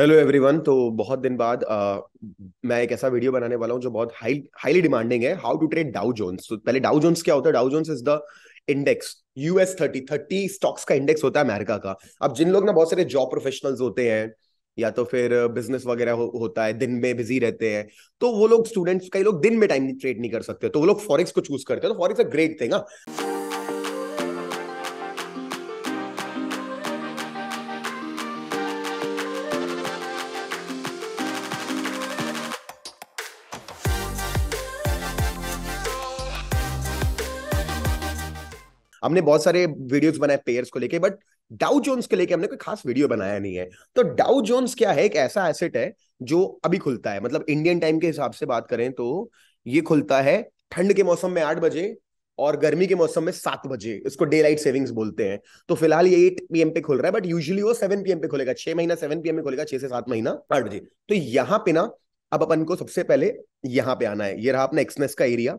Hello everyone तो बहुत दिन बाद आ, मैं एक ऐसा वीडियो बनाने वाला हूं जो बहुत हाई हाईली डिमांडिंग है how to trade Dow Jones तो पहले डाउ जोन्स क्या होता है Dow Jones is the index US thirty thirty stocks का इंडेक्स होता है अमेरिका का अब जिन लोग ना बहुत सारे जॉब प्रोफेशनल्स होते हैं या तो फिर बिजनेस वगैरह हो, होता है दिन में बिजी रहते हैं तो वो लोग स्टूडेंट्स कई लोग दिन में टाइम ट्रेड नहीं कर सकते तो वो लोग फॉरेक्स को चूज करते हैं तो फॉरेक्स अ ग्रेट थिंग हमने बहुत सारे वीडियोस बनाए पेयर्स को लेके बट डाउ जोन्स के लेके हमने कोई खास वीडियो बनाया नहीं है तो डाउ जोन्स क्या है एक ऐसा एसेट है जो अभी खुलता है मतलब इंडियन टाइम के हिसाब से बात करें तो ये खुलता है ठंड के मौसम में आठ बजे और गर्मी के मौसम में सात बजे इसको डे लाइट सेविंग्स बोलते हैं तो फिलहाल ये एट पीएम पे खुल रहा है बट यूजुअली वो सेवन पीएम पे खुलेगा छह महीना सेवन पीएम में खुलेगा छह से सात महीना आठ बजे तो यहाँ पे ना अब अपन को सबसे पहले यहाँ पे आना है ये रहा अपना एक्सनेस का एरिया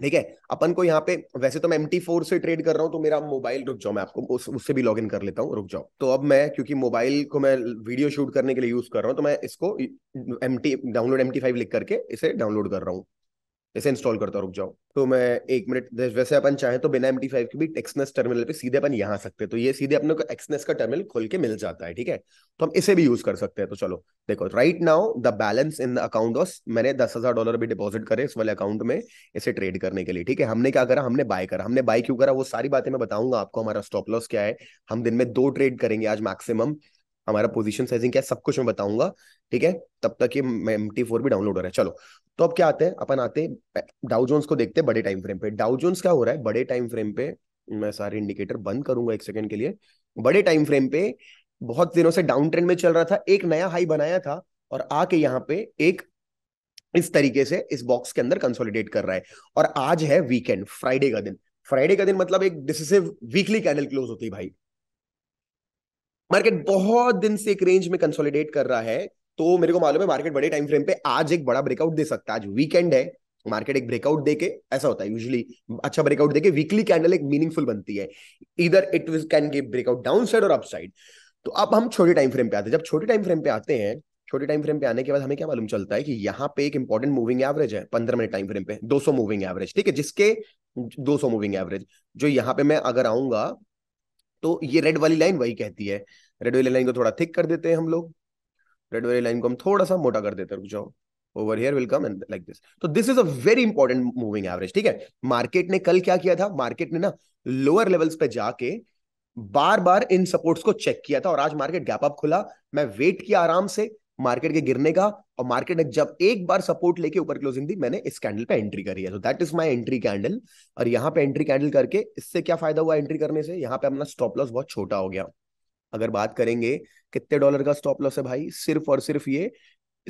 ठीक है अपन को यहाँ पे वैसे तो मैं एम फोर से ट्रेड कर रहा हूँ तो मेरा मोबाइल रुक जाओ मैं आपको उस, उससे भी लॉग इन कर लेता हूँ रुक जाओ तो अब मैं क्योंकि मोबाइल को मैं वीडियो शूट करने के लिए यूज कर रहा हूँ तो मैं इसको एम डाउनलोड एम फाइव लिख करके इसे डाउनलोड कर रहा हूँ इसे इंस्टॉल करता रुक जाओ तो मैं एक मिनट वैसे अपन चाहे तो बिना एम फाइव के भी टेक्सनेस टर्मिनल पे सीधे अपन यहाँ सकते हैं तो ये सीधे अपने को एक्सनेस का टर्मिनल खोल के मिल जाता है ठीक है तो हम इसे भी यूज कर सकते हैं तो चलो देखो right now the balance in the account ऑस मैंने दस हजार डॉलर भी डिपॉजिट करे इस वाले अकाउंट में इसे ट्रेड करने के लिए ठीक है हमने क्या करा हमने बाय करा हमने बाय क्यों करा वो सारी बातें मैं बताऊंगा आपको हमारा स्टॉप लॉस क्या है हम दिन में दो ट्रेड करेंगे आज मैक्सिमम हमारा पोजीशन साइजिंग क्या है सब कुछ मैं बताऊंगा ठीक है तब तक ये एम टी फोर भी डाउनलोड हो रहा है चलो तो अब क्या आते हैं अपन आते डाउ जोन्स को देखते हैं बड़े टाइम फ्रेम पे डाउ जोन्स क्या हो रहा है बड़े टाइम फ्रेम पे मैं सारे इंडिकेटर बंद करूंगा एक सेकंड के लिए बड़े टाइम फ्रेम पे बहुत दिनों से डाउन ट्रेंड में चल रहा था एक नया हाई बनाया था और आके यहाँ पे एक इस तरीके से इस बॉक्स के अंदर कंसोलिडेट कर रहा है और आज है वीकेंड फ्राइडे का दिन फ्राइडे का दिन मतलब एक डिसिसिव वीकली कैंडल क्लोज होती है भाई मार्केट बहुत दिन से एक रेंज में कंसोलिडेट कर रहा है तो मेरे को मालूम है मार्केट बड़े टाइम फ्रेम पे आज एक बड़ा ब्रेकआउट दे सकता है आज वीकेंड है मार्केट एक ब्रेकआउट देके ऐसा होता है यूजली अच्छा ब्रेकआउट देके वीकली कैंडल एक मीनिंगफुल बनती है इधर it can give breakout downside और अप साइड तो अब हम छोटे टाइम फ्रेम पे आते हैं जब छोटे टाइम फ्रेम पे आते हैं छोटे टाइम फ्रेम पे आने के बाद हमें क्या मालूम चलता है कि यहाँ पे एक इंपॉर्टेंट मूविंग एवरेज है पंद्रह मिनट टाइम फ्रेम पे सौ मूविंग एवरेज ठीक है जिसके सौ मूविंग एवरेज जो यहाँ पे मैं अगर आऊंगा तो ये रेड वाली लाइन वही कहती है रेड वाली लाइन को थोड़ा थिक कर देते हैं हम लोग रेड वाली लाइन को हम थोड़ा सा मोटा कर देते रुक जाओ over here will come and like this तो this is a very important moving average ठीक है मार्केट ने कल क्या किया था मार्केट ने ना लोअर लेवल्स पे जाके बार बार इन सपोर्ट्स को चेक किया था और आज मार्केट गैप अप खुला मैं वेट किया आराम से मार्केट के गिरने का और मार्केट ने जब एक बार सपोर्ट लेके ऊपर क्लोजिंग दी मैंने इस कैंडल पे एंट्री करी है तो that is my entry candle और यहाँ पे एंट्री कैंडल करके इससे क्या फायदा हुआ एंट्री करने से यहाँ पे अपना स्टॉप लॉस बहुत छोटा हो गया अगर बात करेंगे कितने डॉलर का स्टॉप लॉस है भाई सिर्फ और सिर्फ ये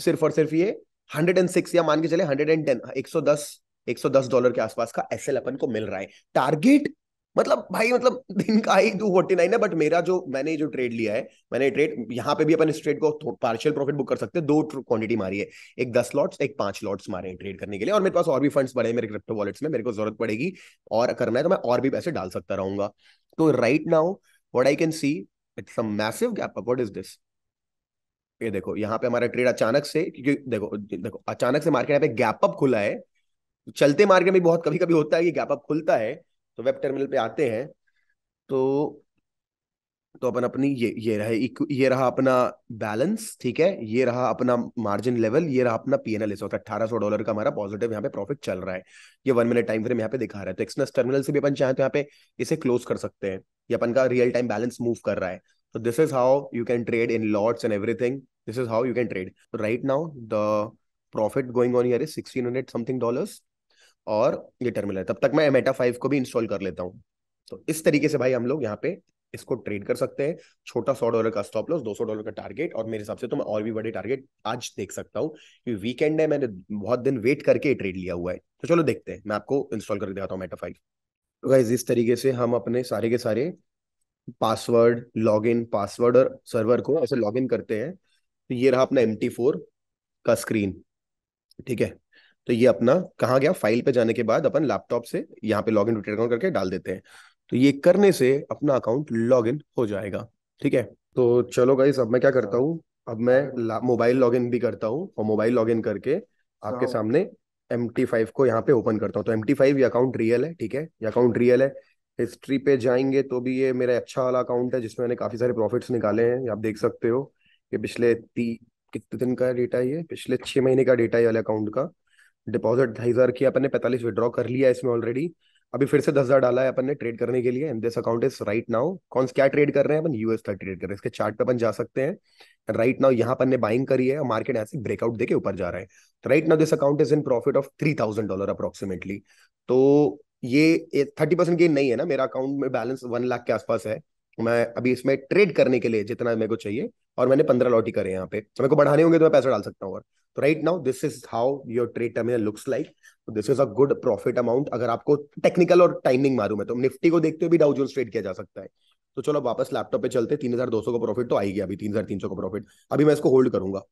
सिर्फ और सिर्फ ये हंड्रेड एंड सिक्स या मान के चले हंड्रेड एंड टेन एक सौ दस एक सौ दस डॉलर के आसपास का एस एल अपन को मिल रहा है टारगेट मतलब भाई मतलब दिन का ही टू फोर्टी नाइन है बट मेरा जो मैंने जो ट्रेड लिया है मैंने ट्रेड यहाँ पे भी अपन इस ट्रेड को पार्शियल प्रॉफिट बुक कर सकते हैं दो क्वांटिटी मारी है एक दस लॉट्स एक पांच लॉट्स मारे हैं ट्रेड करने के लिए और मेरे पास और भी फंड्स पड़े हैं मेरे क्रिप्टो वॉलेट्स में मेरे को जरूरत पड़ेगी और करना है तो मैं और भी पैसे डाल सकता रहूंगा तो right now what I can see it's a massive gap up what is this ये देखो यहाँ पे हमारा ट्रेड अचानक से क्योंकि देखो देखो अचानक से मार्केट यहाँ पे गैप अप खुला है चलते मार्केट में बहुत कभी कभी होता है कि गैप अप खुलता है तो वेब टर्मिनल पे आते हैं तो तो अपन अपनी ये ये रहा ये रहा अपना बैलेंस ठीक है ये रहा अपना मार्जिन लेवल ये रहा अपना पीएनएल इस वक्त अट्ठारह सौ डॉलर का हमारा पॉजिटिव यहाँ पे प्रॉफिट चल रहा है ये वन मिनट टाइम फ्रेम यहाँ पे दिखा रहा है तो एक्सनस टर्मिनल से भी अपन चाहे तो यहाँ पे इसे क्लोज कर सकते हैं ये अपन का रियल टाइम बैलेंस मूव कर रहा है So this is how you can trade in lots and everything. This is how you can trade right now the profit going on here is sixteen hundred something dollars. और ये terminal है तब तक मैं Meta five को भी install कर लेता हूँ तो इस तरीके से भाई हम लोग यहाँ पे इसको ट्रेड कर सकते हैं छोटा सौ डॉलर का स्टॉप लॉस दो सौ डॉलर का टारगेट और मेरे हिसाब से तो मैं और भी बड़े टारगेट आज देख सकता हूँ क्योंकि वीकेंड है मैंने बहुत दिन वेट करके ट्रेड लिया हुआ है तो चलो देखते हैं मैं आपको इंस्टॉल करके दिखाता हूँ मेटा फाइव गाइज इस तरीके से हम अपने सारे के सारे पासवर्ड लॉग इन पासवर्ड और सर्वर को ऐसे लॉग इन करते हैं तो ये रहा अपना एम फोर का स्क्रीन ठीक है तो ये अपना कहाँ गया फाइल पे जाने के बाद अपन लैपटॉप से यहाँ पे लॉग इन ट्विटर अकाउंट करके डाल देते हैं तो ये करने से अपना अकाउंट लॉग इन हो जाएगा ठीक है तो चलो गाइस अब मैं क्या करता हूँ अब मैं मोबाइल लॉग इन भी करता हूँ और मोबाइल लॉग इन करके आपके हाँ। सामने एम टी फाइव को यहाँ पे ओपन करता हूँ तो एम टी फाइव ये अकाउंट रियल है ठीक है ये अकाउंट रियल है हिस्ट्री पे जाएंगे तो भी ये मेरा अच्छा वाला अकाउंट है जिसमें मैंने काफ़ी सारे प्रॉफिट्स निकाले हैं आप देख सकते हो ये पिछले ती कितने दिन का डेटा है ये पिछले छह महीने का डेटा है वाले अकाउंट का डिपॉजिट ढाई हज़ार किया अपने पैंतालीस विड्रॉ कर लिया इसमें ऑलरेडी अभी फिर से दस हजार डाला है अपन ने ट्रेड करने के लिए and this account is right now कौन क्या ट्रेड कर रहे हैं अपन यूएस का ट्रेड कर रहे हैं इसके चार्ट पे अपन जा सकते हैं राइट नाउ यहाँ पर ने बाइंग करी है और मार्केट ऐसे ब्रेकआउट देके ऊपर जा रहा है right now this account is in profit of three thousand dollar approximately तो ये थर्टी परसेंट गेन नहीं है ना मेरा अकाउंट में बैलेंस वन लाख के आसपास है मैं अभी इसमें ट्रेड करने के लिए जितना मेरे को चाहिए और मैंने पंद्रह लॉटी करे यहाँ पे तो मेरे को बढ़ाने होंगे तो मैं पैसा डाल सकता हूँ और तो right now this is how your trade terminal looks like this is a good profit amount अगर आपको टेक्निकल और टाइमिंग मारू मैं तो निफ्टी को देखते हुए भी डाउजोन ट्रेड किया जा सकता है तो चलो वापस लैपटॉप पे चलते तीन हजार दो सौ का प्रॉफिट तो आई गया अभी तीन हजार तीन सौ का प्रॉफिट अभी मैं इसको होल्ड करूंगा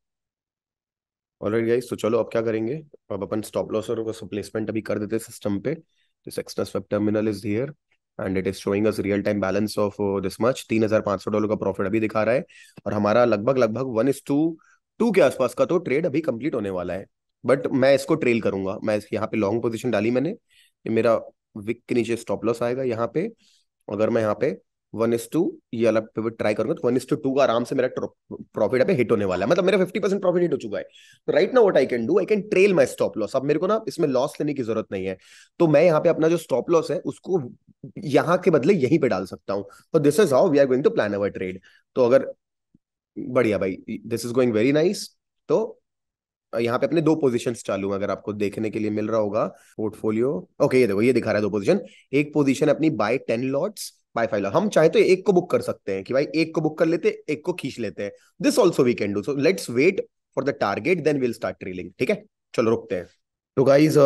ऑलरेडी गाइस तो चलो अब क्या करेंगे अब अपन स्टॉप लॉस और प्लेसमेंट अभी कर देते हैं सिस्टम पे दिस एक्सटर्स web terminal is here and it is showing us real time balance of this much तीन हजार पांच सौ डॉलर का प्रॉफिट अभी दिखा रहा है और हमारा लगभग लगभग वन इज टू टू के आसपास का तो ट्रेड अभी कंप्लीट होने वाला है बट मैं इसको ट्रेल करूंगा मैं यहाँ पे लॉन्ग पोजिशन डाली मैंने ये मेरा विक के नीचे स्टॉप लॉस आएगा यहाँ पे अगर मैं यहाँ पे वन इज टू ये अलग पिवट ट्राई करूंगा तो वन इज टू टू का आराम से मेरा प्रॉफिट अभी हिट होने वाला है मतलब मेरा फिफ्टी परसेंट प्रॉफिट हिट हो चुका है तो राइट ना what I can do I can trail my stop loss अब मेरे को ना इसमें लॉस लेने की जरूरत नहीं है तो मैं यहाँ पे अपना जो स्टॉप लॉस है उसको यहाँ के बदले यहीं पे डाल सकता हूँ तो this is how we are going to plan our trade तो अगर बढ़िया भाई this is going very nice तो यहाँ पे अपने दो पोजीशंस चालू अगर आपको देखने के लिए मिल रहा होगा पोर्टफोलियो ओके ये देखो ये दिखा रहा है दो पोजीशन एक पोजीशन अपनी buy ten lots buy five lot हम चाहे तो एक को बुक कर सकते हैं कि भाई एक को बुक कर लेते हैं एक को खींच लेते हैं this also we can do so let's wait for the target then will start trailing ठीक है चलो रुकते हैं तो गाइज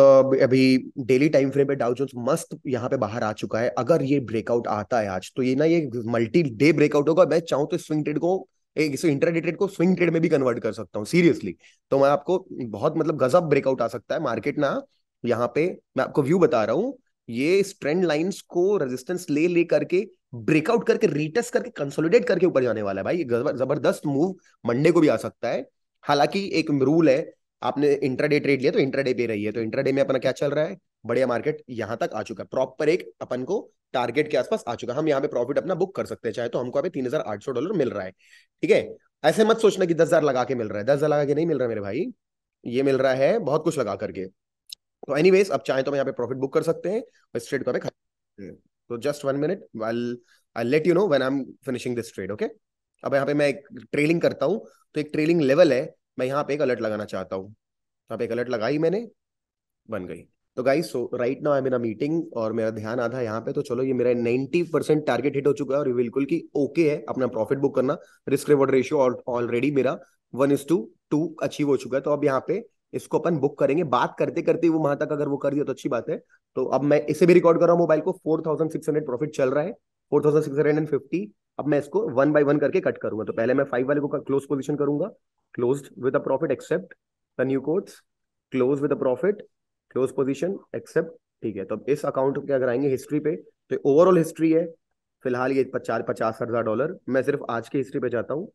अभी डेली टाइम फ्रेम पे डाउ जोन्स मस्त यहाँ पे बाहर आ चुका है अगर ये ब्रेकआउट आता है आज तो ये ना ये मल्टी डे ब्रेकआउट होगा मैं चाहूँ तो स्विंग ट्रेड को एक सो ट्रेड को स्विंग ट्रेड में भी कन्वर्ट कर सकता हूँ सीरियसली तो मैं आपको बहुत मतलब गजब ब्रेकआउट आ सकता है मार्केट ना यहाँ पे मैं आपको व्यू बता रहा हूँ ये ट्रेंड लाइंस को रेजिस्टेंस ले ले करके ब्रेकआउट करके रिटेस्ट करके कंसोलिडेट करके ऊपर जाने वाला है भाई जबरदस्त मूव मंडे को भी आ सकता है हालांकि एक रूल है आपने इंट्राडे ट्रेड लिया तो इंट्राडे पे रही है तो इंट्राडे में अपना क्या चल रहा है बढ़िया मार्केट यहां तक आ चुका है प्रॉपर एक अपन को टारगेट के आसपास आ चुका है हम यहाँ पे प्रॉफिट अपना बुक कर सकते हैं चाहे तो हमको अभी तीन हजार आठ सौ डॉलर मिल रहा है ठीक है ऐसे मत सोचना कि दस हजार लगा के मिल रहा है दस हजार लगा के नहीं मिल रहा मेरे भाई ये मिल रहा है बहुत कुछ लगा करके तो एनी वेज अब चाहे तो यहाँ पे प्रॉफिट बुक कर सकते हैं और स्ट्रेट को तो just one minute I I let you know when I am finishing this trade okay अब यहाँ पे मैं एक ट्रेलिंग करता हूँ तो एक ट्रेलिंग लेवल है मैं यहाँ पे एक अलर्ट लगाना चाहता हूँ यहाँ पे एक अलर्ट लगाई मैंने बन गई तो guys so right now I am in a meeting और मेरा ध्यान आधा यहाँ पे तो चलो ये मेरा 90 परसेंट टारगेट हिट हो चुका है और बिल्कुल की ओके okay है अपना प्रॉफिट बुक करना रिस्क रिवॉर्ड रेशियो ऑलरेडी मेरा one is to two achieve हो चुका है तो अब यहाँ पे इसको अपन बुक करेंगे बात करते करते वो वहां तक अगर वो कर दिया तो अच्छी बात है तो अब मैं इसे भी रिकॉर्ड कर रहा हूँ मोबाइल को four thousand six hundred profit चल रहा है four thousand six hundred and fifty अब मैं इसको वन बाय वन करके कट करूंगा तो पहले मैं फाइव वाले को क्लोज पोजिशन करूंगा close with a profit accept the new quote close with a profit close position accept ठीक है तो इस अकाउंट के अगर आएंगे हिस्ट्री पे तो ओवरऑल हिस्ट्री है फिलहाल ये चार पचास हजार डॉलर मैं सिर्फ आज की हिस्ट्री पे जाता हूँ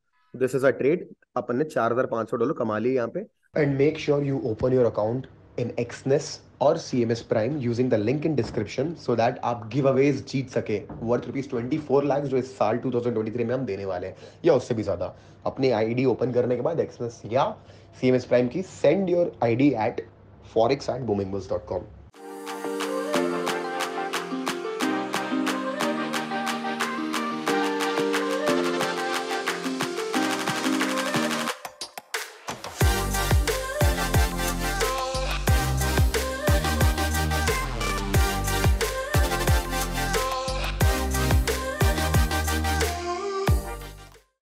दिस इज अ ट्रेड अपन ने चार हजार पांच सौ डॉलर कमा लिए यहाँ पे and make sure you open your account in Exness और C M S prime using the link in description so that आप गिव अवेज जीत सके worth rupees twenty four lakhs जो इस साल टू थाउजेंड ट्वेंटी थ्री में हम देने वाले हैं या उससे भी ज़्यादा अपनी आई डी ओपन करने के बाद एक्सनेस या सी एम एस प्राइम की send your I D at forex at boomingbills.com.